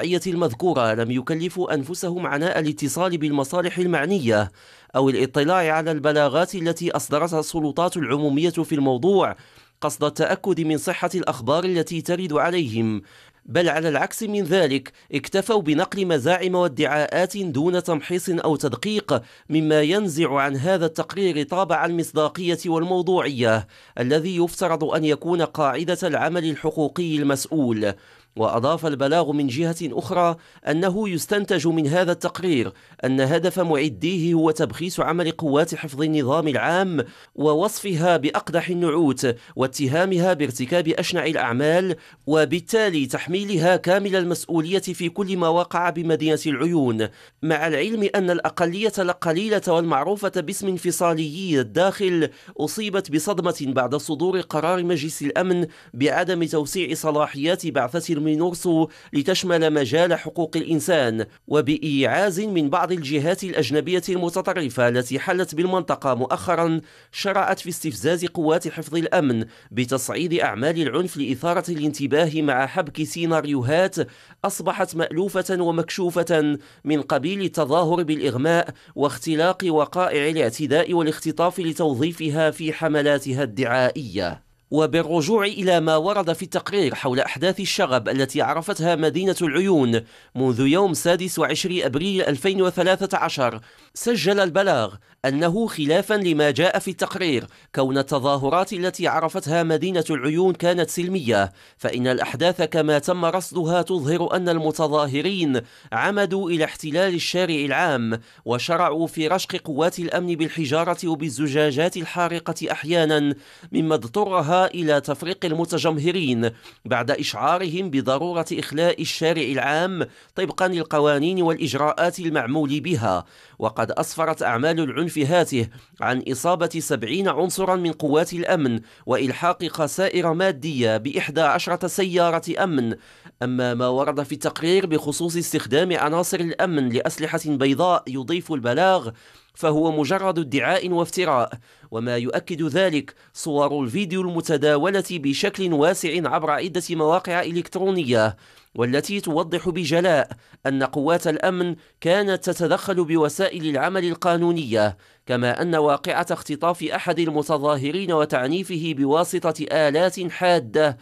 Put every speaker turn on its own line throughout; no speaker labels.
الشرعية المذكورة لم يكلفوا أنفسهم عناء الاتصال بالمصالح المعنية أو الاطلاع على البلاغات التي أصدرتها السلطات العمومية في الموضوع قصد التأكد من صحة الأخبار التي ترد عليهم بل على العكس من ذلك اكتفوا بنقل مزاعم وادعاءات دون تمحيص أو تدقيق مما ينزع عن هذا التقرير طابع المصداقية والموضوعية الذي يفترض أن يكون قاعدة العمل الحقوقي المسؤول وأضاف البلاغ من جهة أخرى أنه يستنتج من هذا التقرير أن هدف معديه هو تبخيس عمل قوات حفظ النظام العام ووصفها بأقدح النعوت واتهامها بارتكاب أشنع الأعمال وبالتالي تحميلها كامل المسؤولية في كل ما وقع بمدينة العيون مع العلم أن الأقلية القليلة والمعروفة باسم انفصاليي الداخل أصيبت بصدمة بعد صدور قرار مجلس الأمن بعدم توسيع صلاحيات بعثة المينورسو لتشمل مجال حقوق الإنسان وبإيعاز من بعض الجهات الأجنبية المتطرفة التي حلت بالمنطقة مؤخرا شرعت في استفزاز قوات حفظ الأمن بتصعيد أعمال العنف لإثارة الانتباه مع حبك سيناريوهات أصبحت مألوفة ومكشوفة من قبيل التظاهر بالإغماء واختلاق وقائع الاعتداء والاختطاف لتوظيفها في حملاتها الدعائية وبالرجوع إلى ما ورد في التقرير حول أحداث الشغب التي عرفتها مدينة العيون منذ يوم 26 أبريل 2013 سجل البلاغ أنه خلافا لما جاء في التقرير كون التظاهرات التي عرفتها مدينة العيون كانت سلمية فإن الأحداث كما تم رصدها تظهر أن المتظاهرين عمدوا إلى احتلال الشارع العام وشرعوا في رشق قوات الأمن بالحجارة وبالزجاجات الحارقة أحيانا مما اضطرها إلى تفريق المتجمهرين بعد إشعارهم بضرورة إخلاء الشارع العام طبقا للقوانين والإجراءات المعمول بها وقد أسفرت أعمال العنف هاته عن إصابة سبعين عنصرا من قوات الأمن وإلحاق خسائر مادية بإحدى عشرة سيارة أمن أما ما ورد في التقرير بخصوص استخدام عناصر الأمن لأسلحة بيضاء يضيف البلاغ فهو مجرد ادعاء وافتراء وما يؤكد ذلك صور الفيديو المتداولة بشكل واسع عبر عدة مواقع إلكترونية والتي توضح بجلاء أن قوات الأمن كانت تتدخل بوسائل العمل القانونية كما أن واقعة اختطاف أحد المتظاهرين وتعنيفه بواسطة آلات حادة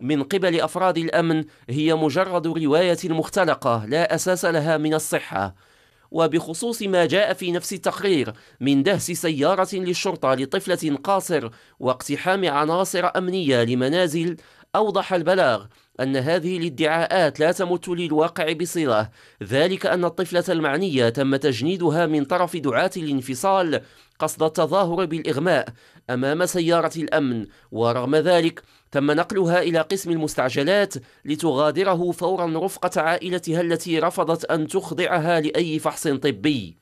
من قبل أفراد الأمن هي مجرد رواية مختلقة لا أساس لها من الصحة وبخصوص ما جاء في نفس التقرير من دهس سيارة للشرطة لطفلة قاصر واقتحام عناصر أمنية لمنازل أوضح البلاغ أن هذه الادعاءات لا تمت للواقع بصلة ذلك أن الطفلة المعنية تم تجنيدها من طرف دعاة الانفصال قصد التظاهر بالإغماء أمام سيارة الأمن ورغم ذلك تم نقلها إلى قسم المستعجلات لتغادره فورا رفقة عائلتها التي رفضت أن تخضعها لأي فحص طبي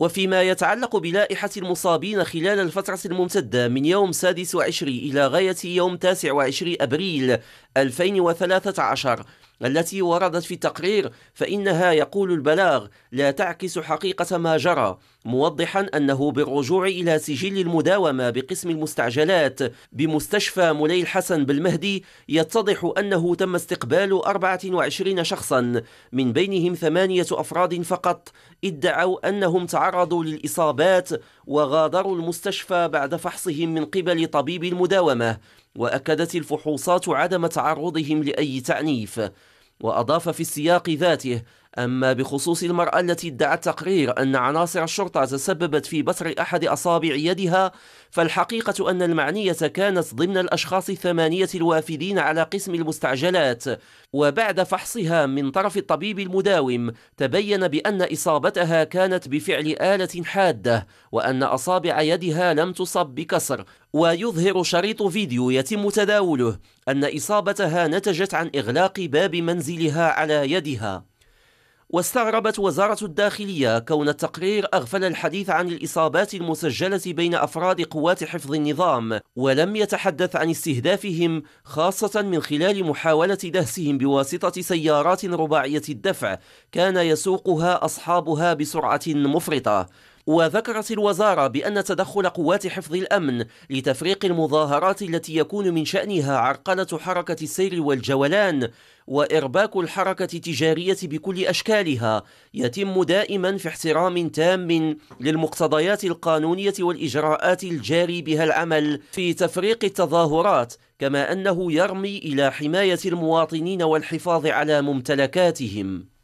وفيما يتعلق بلائحة المصابين خلال الفترة الممتدة من يوم 26 إلى غاية يوم 29 أبريل 2013 التي وردت في التقرير فإنها يقول البلاغ لا تعكس حقيقة ما جرى موضحا أنه بالرجوع إلى سجل المداومة بقسم المستعجلات بمستشفى مولاي الحسن بالمهدي يتضح أنه تم استقبال 24 شخصا من بينهم ثمانية أفراد فقط ادعوا أنهم تعرضوا للإصابات وغادروا المستشفى بعد فحصهم من قبل طبيب المداومة وأكدت الفحوصات عدم تعرضهم لأي تعنيف وأضاف في السياق ذاته أما بخصوص المرأة التي ادعت تقرير أن عناصر الشرطة تسببت في بصر أحد أصابع يدها فالحقيقة أن المعنية كانت ضمن الأشخاص الثمانية الوافدين على قسم المستعجلات وبعد فحصها من طرف الطبيب المداوم تبين بأن إصابتها كانت بفعل آلة حادة وأن أصابع يدها لم تصب بكسر ويظهر شريط فيديو يتم تداوله أن إصابتها نتجت عن إغلاق باب منزلها على يدها واستغربت وزارة الداخلية كون التقرير أغفل الحديث عن الإصابات المسجلة بين أفراد قوات حفظ النظام ولم يتحدث عن استهدافهم خاصة من خلال محاولة دهسهم بواسطة سيارات رباعية الدفع كان يسوقها أصحابها بسرعة مفرطة وذكرت الوزارة بأن تدخل قوات حفظ الأمن لتفريق المظاهرات التي يكون من شأنها عرقلة حركة السير والجولان وإرباك الحركة التجارية بكل أشكالها يتم دائما في احترام تام للمقتضيات القانونية والإجراءات الجاري بها العمل في تفريق التظاهرات كما أنه يرمي إلى حماية المواطنين والحفاظ على ممتلكاتهم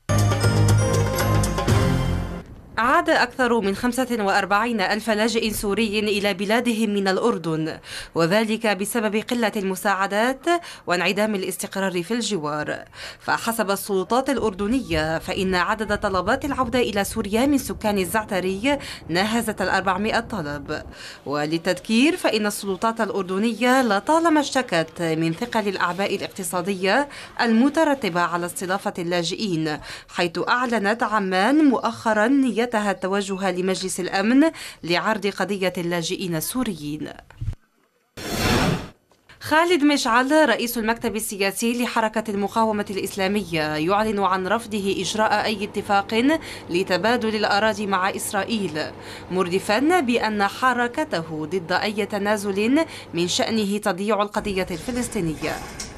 عاد أكثر من 45 ألف لاجئ سوري إلى بلادهم من الأردن وذلك بسبب قلة المساعدات وانعدام الاستقرار في الجوار فحسب السلطات الأردنية فإن عدد طلبات العودة إلى سوريا من سكان الزعتري ناهزت ال 400 طلب وللتذكير فإن السلطات الأردنية لطالما اشتكت من ثقل الأعباء الاقتصادية المترتبة على استضافة اللاجئين حيث أعلنت عمان مؤخرا نية نتيجتها التوجه لمجلس الأمن لعرض قضية اللاجئين السوريين خالد مشعل رئيس المكتب السياسي لحركة المقاومة الإسلامية يعلن عن رفضه إجراء أي اتفاق لتبادل الأراضي مع إسرائيل مردفا بأن حركته ضد أي تنازل من شأنه تضييع القضية الفلسطينية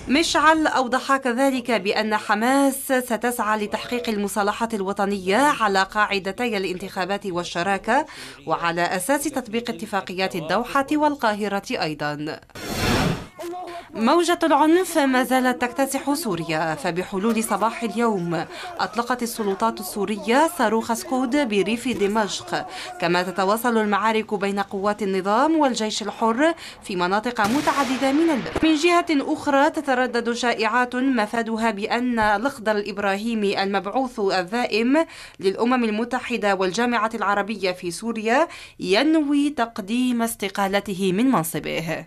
مشعل أوضح كذلك بأن حماس ستسعى لتحقيق المصالحة الوطنية على قاعدتي الانتخابات والشراكة وعلى أساس تطبيق اتفاقيات الدوحة والقاهرة أيضاً موجة العنف ما زالت تكتسح سوريا فبحلول صباح اليوم أطلقت السلطات السورية صاروخ سكود بريف دمشق كما تتواصل المعارك بين قوات النظام والجيش الحر في مناطق متعددة من البلد من جهة أخرى تتردد شائعات مفادها بأن الأخضر الإبراهيمي المبعوث الذائم للأمم المتحدة والجامعة العربية في سوريا ينوي تقديم استقالته من منصبه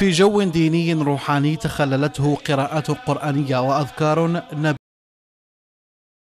في جو ديني روحاني تخللته قراءات قرآنية وأذكار نبي